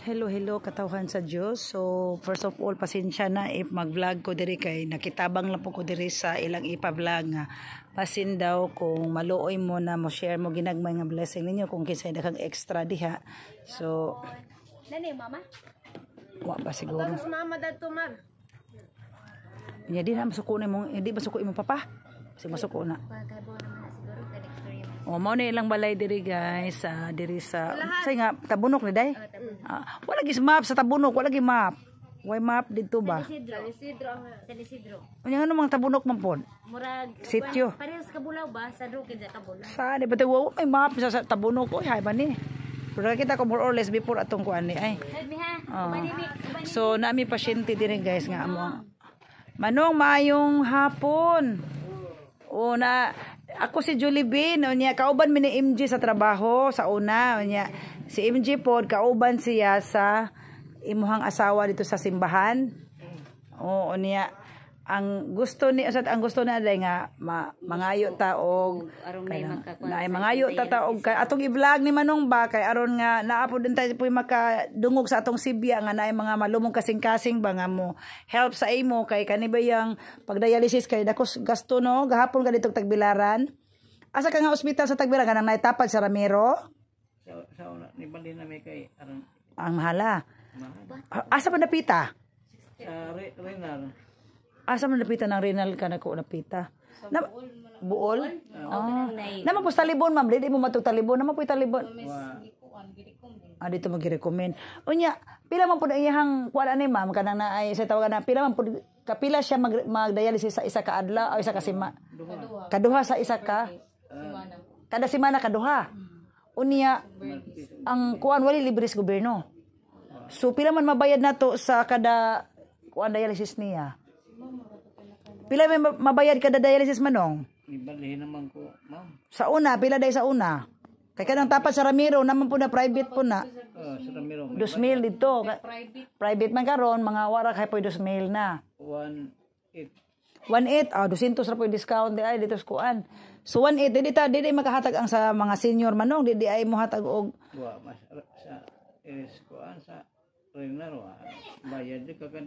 Hello, hello, katawhan sa Diyos. So, first of all, pasensya na if mag-vlog ko diri kay nakitabang lang po ko diri sa ilang ipa-vlog nga. Pasin daw kung maluoy mo na mo share mo ginagmay nga blessing ninyo kung kinsay na extra diha. So, Nani, mama? Wa ba siguro? Tapos mama dad tumar. Ya di na masuko na mong, di masuko imong papa. Kasi masuko na. Pagkabo naman. Oh, o mo ni ilang balay diri guys, uh, diri sa say nga tabunok ni day. Uh, wala gis map sa tabunok, wala gi map. Way map dito ba? San Isidro. San Isidro. San Isidro. Unya ano mang tabunok man pod? Murag sityo. Parehas ka bulaw ba sa Roque sa tabunok? Sa di eh, ba wow, may map sa, sa tabunok oi, hay bani. Pero kita ko more or less before atong kuan ni ay. Oh. So nami pasyente diri guys nga amo. Manong maayong hapon. Una, oh, ako si Jollibee no niya kauban mi ni MJ sa trabaho sa una niya si MJ pod kauban siya sa imuhang asawa dito sa simbahan oo niya ang gusto ni asat ang gusto na day nga ma, mangayo ta og may na ay mangayo ta ta og kay atong i-vlog ni Manong ba kay aron nga naapod din tayo puy makadungog sa atong sibya nga naay mga malumong kasing-kasing ba nga mo help sa imo kay kanibayang pagdialysis kay dako gasto no gahapon ka dito tagbilaran asa ka nga ospital sa tagbilaran kanang tapad sa Ramiro sa, sa una ni na may kay aron ang mahala Mahal. Ah, asa pa napita sa Renar Asa man napitan ang renal ka na ko napita? Sa na, buol. Buol? Ah. Naman po sa libon, ma'am. Dili mo matutalibon. Naman po talibon. Ah, ah, dito mag-recommend. Unya, pila man po na iyahang, wala ni eh, ma'am, kanang na ay, sa tawagan na, pila man po, kapila siya mag, mag-dialysis sa isa ka adla o isa ka sima. Kaduha. Kaduha sa isa ka. Kada simana kaduha. Mm. Unya, ang kuan wali libre sa gobyerno. So, pila man mabayad nato sa kada kuan dialysis niya. Pila may mabayad kada dialysis manong? Ibalihin naman ko, ma'am. Sa una, pila day sa una. Kay kanang tapat sa Ramiro naman po na private po na. Oh, sa Ramiro. 2,000 dito. Private. Private man karon mga wara kay po 2,000 na. 1,800. 1,800. Ah, 200 ra po yung discount di ay dito sa kuan. So 1,800 dili ta dili makahatag ang sa mga senior manong dili ay mo hatag og Wa mas sa is eh, kuan sa Ramiro. Bayad di ka kan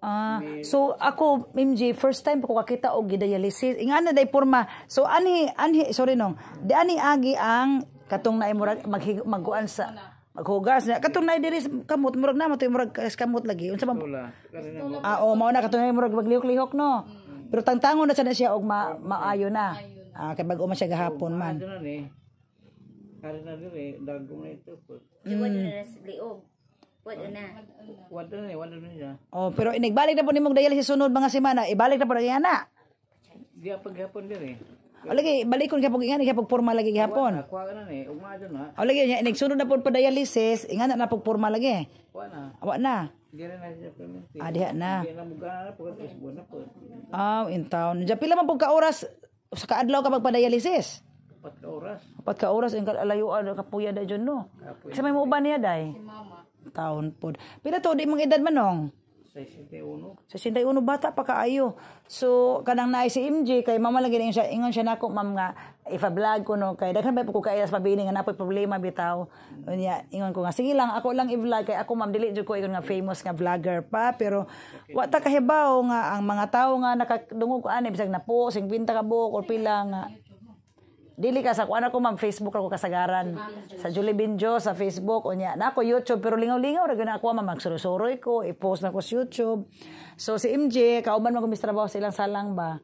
Ah, so ako MJ first time ko kakita og gidialysis. Inga na day porma. So ani ani sorry nong. Di ani agi ang katong naay murag mag maguan sa maghugas na katong naay diri kamot murag na mo murag kamot lagi. Unsa ba? Ah, oh, mao na katong naay murag maglihok-lihok no. Mm. Pero tangtangon na sana siya og ma, maayo na. Ah, kay bag-o man siya gahapon man. Kare na diri dagong na ito. Iwan mm. na liog. Wala na. Wala na, eh, wala na niya. Oh, pero inigbalik eh, na po nimong dayal sa sunod mga semana, ibalik eh, na po na na. Di paghapon din eh. O oh, lagi, balikon kapag ingani kapag forma lagi gihapon. Kuha na ni, ugma na. O oh, lagi, nagsunod na po pa dialysis, ingana na pag forma lagi. Kuha na. Awa na. Di na siya permanente. Ah, diha ah, in town. Diya, pila man po ka oras sa kaadlaw kapag pa-dialysis? Apat ka oras. Apat ka oras, ang kalayuan, kapuya da dyan no. Kasi may mo niya, day? Si mama taon po. Pila to di mong edad manong? 61. 61 bata pa kaayo. So kanang naay si MJ kay mama lang gini siya ingon siya nako ma'am nga if a vlog ko no kay daghan ba ko kay as pabili nga napoy problema bitaw. Unya ingon ko nga sige lang ako lang i-vlog kay ako ma'am dili jud ko ingon nga famous nga vlogger pa pero wa ta kahibaw nga ang mga tawo nga nakadungog ani bisag na po sing 50 ka buok or pila nga Dili ka sa kuan ako ma'am Facebook ako kasagaran. Sa Julie Binjo sa Facebook unya. Na ako YouTube pero lingaw-lingaw ra gyud ako ma'am magsurosuroy ko, i-post na ko sa YouTube. So si MJ kauban man ko mistrabaho sa ilang salang ba.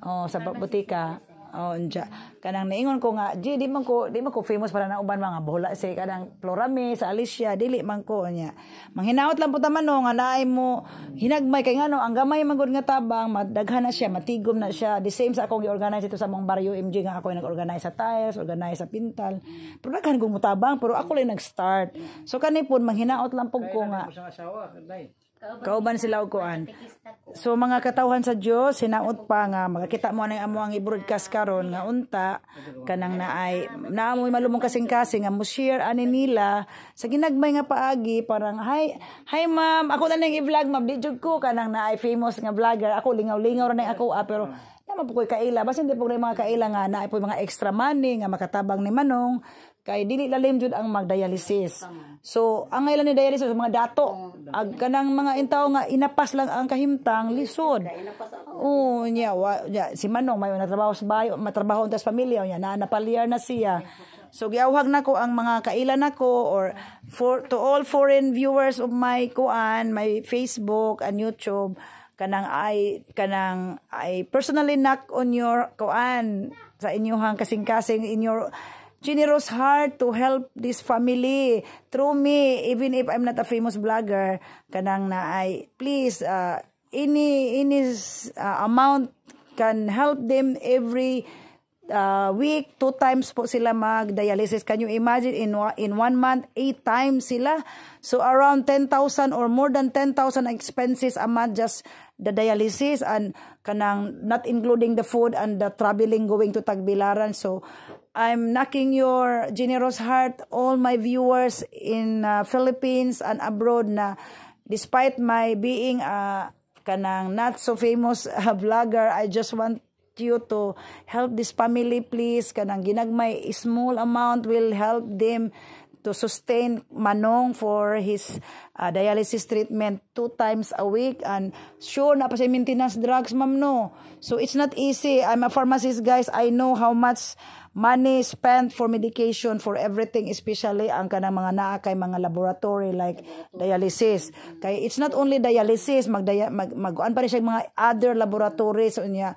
Ah, oh, sa butika. Oh, unja. Kanang naingon ko nga, di, di man ko, di man ko famous para na uban mga bola say kanang Florame sa Alicia, dili man ko nya. Manghinaot lang po ta no, nga naay mo hinagmay kay ngano ang gamay man nga tabang, madaghan na siya, matigom na siya. The same sa akong gi-organize ito sa mong baryo MJ nga ako nag-organize sa tiles, organize sa pintal. Pero daghan ko mutabang, pero ako lang nag-start. So kani pod manghinaot lang po ko nga. Kaya na ko sa asawa, Kauban sila og kuan. So mga katawhan sa Dios hinaot pa nga makakita mo na amo ang i-broadcast karon nga unta kanang naay naamoy malumong kasing-kasing nga mo share ani nila sa ginagmay nga paagi parang hi hi ma'am ako na nang i-vlog ma'am di jud ko kanang naay famous nga vlogger ako lingaw-lingaw ra na ako ah, pero naman po ko'y kaila. Basta hindi po rin mga kaila nga na po mga extra money nga makatabang ni Manong kay dili lalim jud ang magdialysis so ang ilan ni dialysis mga oh, dato ag kanang mga intaw nga inapas lang ang kahimtang lisod oh nya wa, nya, si Manong may natrabaho sa bayo matrabaho unta sa pamilya nya na napalyar na siya so giawhag ko ang mga kaila nako or for to all foreign viewers of my kuan my Facebook and YouTube kanang ay kanang ay personally knock on your kuan sa inyuhang kasing-kasing in your generous heart to help this family through me even if I'm not a famous vlogger kanang na ay please uh, any any uh, amount can help them every uh, week two times po sila mag dialysis can you imagine in in one month eight times sila so around 10,000 or more than 10,000 expenses a month just the dialysis and kanang not including the food and the traveling going to Tagbilaran so I'm knocking your generous heart, all my viewers in uh, Philippines and abroad na despite my being a uh, kanang not so famous uh, vlogger, I just want you to help this family please kanang ginagmay small amount will help them to sustain Manong for his uh, dialysis treatment two times a week and sure na pa siya maintenance drugs ma'am no so it's not easy I'm a pharmacist guys I know how much money spent for medication for everything especially ang kanang mga naa kay mga laboratory like dialysis kay it's not only dialysis mag mag, mag pa rin siya mga other laboratories so niya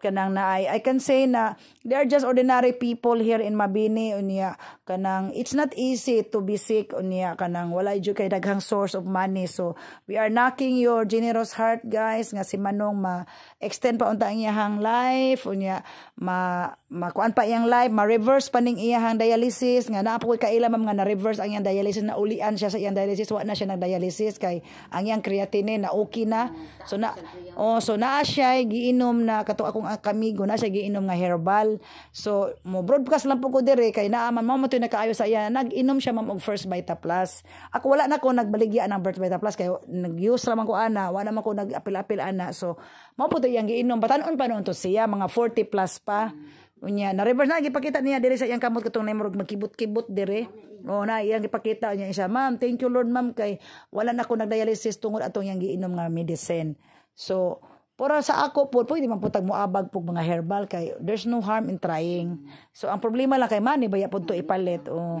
kanang naay I can say na they are just ordinary people here in Mabini unya kanang it's not easy to be sick unya kanang wala jud kay daghang source of money so we are knocking your generous heart guys nga si Manong ma extend pa unta ang iyang life unya ma makuan pa iyang life ma reverse pa ning iyang dialysis nga naa po kay kaila mam nga na reverse ang iyang dialysis na ulian siya sa iyang dialysis wa na siya nag dialysis kay ang iyang creatinine na okay na so na oh so na siya giinom na kato akong Ah, kami guna siya giinom nga herbal. So mo broadcast lang po ko dire kay naa man mo toy nakaayo sa iya nag-inom siya ma'am og First Vita Plus. Ako wala na ko nagbaligya ng birth Vita Plus kay nag-use lang ko ana, wala man ko nag-apil-apil ana. So mo po toy ang giinom batanon pa noon to siya mga 40 plus pa. Unya, na reverse na gipakita niya dire sa iyang kamot katong na murag magkibot-kibot dire. O na iyang gipakita niya siya, "Ma'am, thank you Lord, ma'am kay wala na ko nagdialysis tungod atong yang giinom nga medicine." So, pero sa ako po, pwede man po mo abag po mga herbal kay there's no harm in trying. So ang problema lang kay man baya punto ipalit o oh.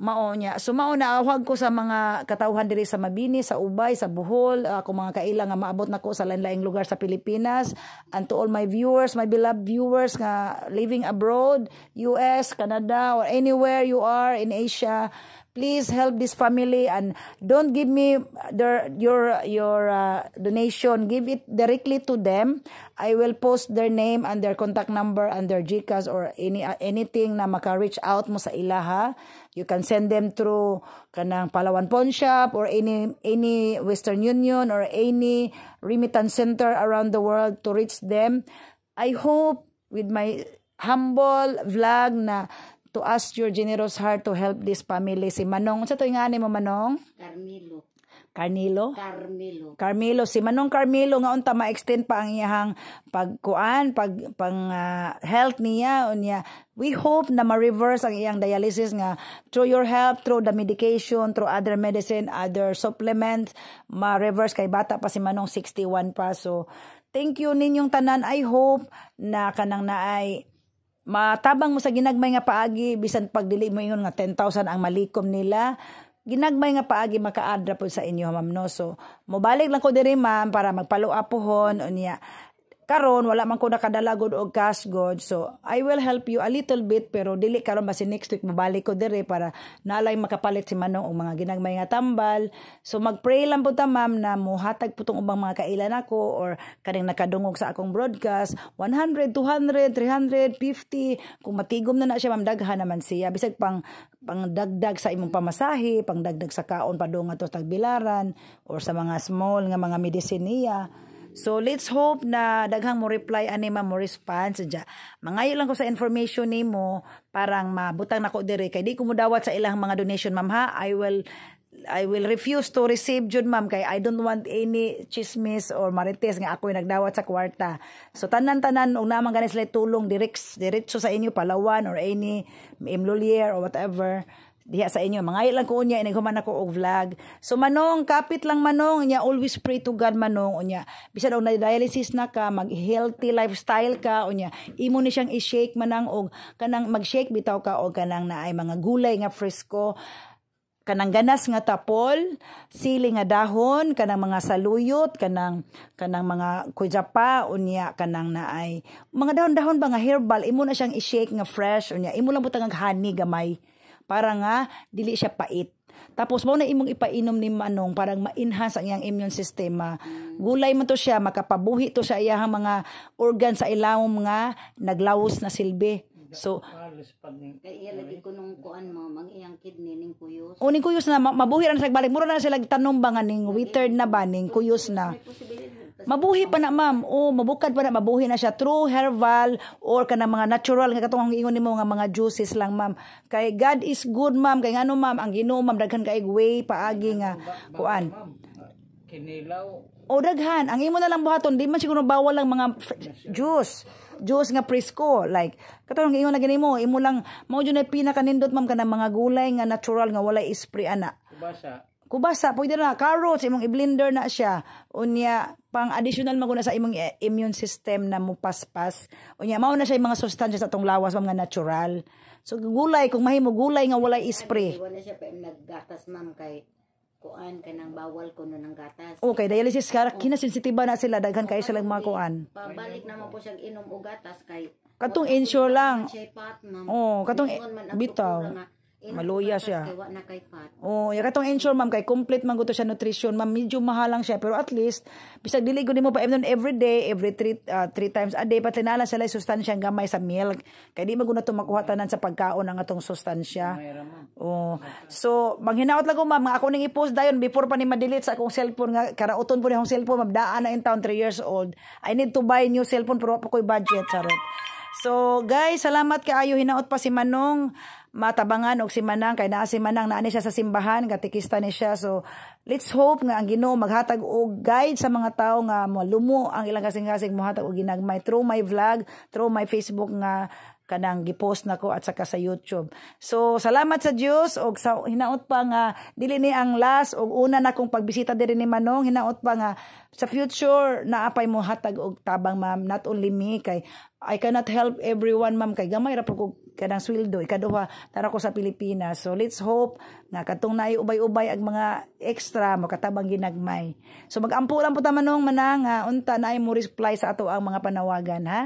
mao niya. So mao na awag ko sa mga katauhan diri sa Mabini, sa Ubay, sa Bohol, ako ah, mga kailang nga maabot nako sa lain-laing lugar sa Pilipinas. And to all my viewers, my beloved viewers nga living abroad, US, Canada or anywhere you are in Asia, please help this family and don't give me their your your uh, donation give it directly to them i will post their name and their contact number and their gcash or any uh, anything na maka-reach out mo sa ilaha you can send them through kanang Palawan Pawn Shop or any any Western Union or any remittance center around the world to reach them i hope with my humble vlog na to ask your generous heart to help this family. Si Manong, sa to nga ni mo Manong? Carmelo. Carmelo? Carmelo. Carmelo. Si Manong Carmelo nga unta ma-extend pa ang iyang pagkuan, pag, pang uh, health niya, unya. We hope na ma-reverse ang iyang dialysis nga through your help, through the medication, through other medicine, other supplements, ma-reverse kay bata pa si Manong 61 pa. So, thank you ninyong tanan. I hope na kanang naay matabang mo sa ginagmay nga paagi bisan pag pagdili mo ingon nga 10,000 ang malikom nila ginagmay nga paagi maka makaadra po sa inyo ma'am no so mobalik lang ko diri ma'am para magpaluapohon unya karon wala man ko nakadala gud og cash god so I will help you a little bit pero dili karon basi next week mabalik ko dire para nalay makapalit si Manong og mga ginagmay nga tambal so magpray lang po ta ma'am na muhatag po tong ubang mga kailan ako or kaning nakadungog sa akong broadcast 100 200 350 kung matigom na na siya ma'am daghan naman siya bisag pang pangdagdag sa imong pamasahe pangdagdag sa kaon padong ato tagbilaran or sa mga small nga mga medicine niya So let's hope na daghang mo reply ani ma mo response ja. Mangayo lang ko sa information mo, parang mabutang nako dire kay di ko mudawat sa ilang mga donation ma'am ha. I will I will refuse to receive jud ma'am kay I don't want any chismis or marites nga ako'y nagdawat sa kwarta. So tanan-tanan og naman ganis lay tulong direct diretso sa inyo Palawan or any Imlolier or whatever diha sa inyo mga ilang ko unya inighuman ako og vlog so manong kapit lang manong nya always pray to God manong unya bisan og na dialysis na ka mag healthy lifestyle ka unya imo ni siyang i-shake manang og kanang mag-shake bitaw ka og kanang naay mga gulay nga fresco. kanang ganas nga tapol, sili nga dahon, kanang mga saluyot, kanang kanang mga kujapa unya kanang naay mga dahon-dahon ba nga herbal imo na siyang i-shake nga fresh unya imo lang butang ang honey gamay para nga dili siya pait. Tapos mo na imong ipainom ni manong parang ma-enhance ang iyang immune system. Gulay man to siya, makapabuhi to sa iyang mga organ sa ilawom nga naglawos na silbi. So, kay lagi ko nung kuan mo, mang iyang kidney ning kuyos. O ning kuyos na, mabuhi na sa balik. Mura na sila tanom ba nga ning withered na ba, ning kuyos na. Mabuhi pa na ma'am. O oh, mabukad pa na mabuhi na siya true herbal or kanang mga natural nga katong ang ingon nimo nga mga juices lang ma'am. Kay God is good ma'am. Kay ngano ma'am ang Ginoo ma'am daghan kay way paagi nga kuan. Kinilaw o oh, daghan ang imo na lang buhaton di man siguro bawal lang mga juice juice nga presko like katong ingon na gani imo lang mao jud na pinaka nindot ma'am kanang mga gulay nga natural nga walay ispray ana kubasa pwede na carrots imong i-blender na siya unya pang additional maguna sa imong eh, immune system na mupaspas unya mao na siya mga substances atong lawas mga natural so gulay kung mahimo gulay nga walay spray wala siya pa naggatas ma'am kay kuan kanang bawal kuno ng gatas okay oh, dialysis kar oh. kinasensitiba na sila daghan kay sila mga kuan pabalik na mo po siyang inom og gatas kay katong ensure lang oh katong bitaw nga, Maluya siya. Kay, Oh, ya katong ensure ma'am kay complete man guto siya nutrition ma'am medyo mahal lang siya pero at least bisag dili gud nimo pa every every day every three uh, three times a day pa patinala sila sustansya ang gamay sa milk kay di maguna gud makuha tanan sa pagkaon ang atong sustansya. Oh. So manghinaot lang ko ma'am ako ning i-post dayon before pa ni ma-delete sa akong cellphone nga karauton po ni akong cellphone mabdaan na in town 3 years old. I need to buy new cellphone pero pa koy budget charot. So guys, salamat kaayo hinaot pa si Manong matabangan og si Manang kay naa si Manang naa ni siya sa simbahan gatikista ni siya so let's hope nga ang Ginoo maghatag og guide sa mga tawo nga lumo ang ilang kasing-kasing mohatag og ginagmay through my vlog through my Facebook nga kanang gipost nako at saka sa YouTube. So salamat sa Dios og sa hinaot pa nga dili ni ang last og una na kong pagbisita diri ni Manong hinaot pa nga sa future naapay mo hatag og tabang ma'am not only me kay I cannot help everyone ma'am kay gamay ra ko kanang sweldo ikaduha tara ko sa Pilipinas so let's hope nga katong naay ubay-ubay ang mga extra mo makatabang ginagmay so magampo lang po ta manong manang ha? unta naay mo reply sa ato ang mga panawagan ha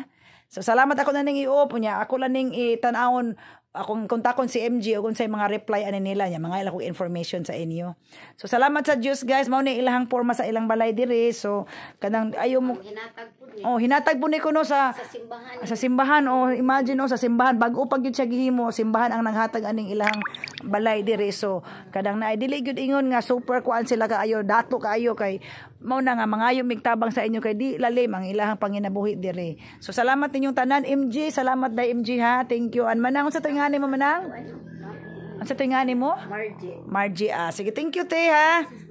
So salamat ako na ning iupo niya. Ako lang ning itanawon akong kon si MG o kung sa mga reply ano nila niya mga ila kong information sa inyo so salamat sa Dios guys mao ni ilang porma sa ilang balay diri so kanang ayo mo hinatag po ni oh hinatag po ni kuno sa sa simbahan sa simbahan oh imagine oh sa simbahan bag-o pag gyud siya gihimo simbahan ang nanghatag aning ilang balay diri so kanang naay dili gyud ingon nga super kuan sila kaayo dato kaayo kay mao na nga mangayo migtabang sa inyo kay di lalim ang ilahang panginabuhi dire. So salamat ninyong tanan MG, salamat dai MG ha. Thank you. An manang sa tuingani mo manang? Ang sa tuingani mo? Margie. Margie ah. Sige, thank you te ha.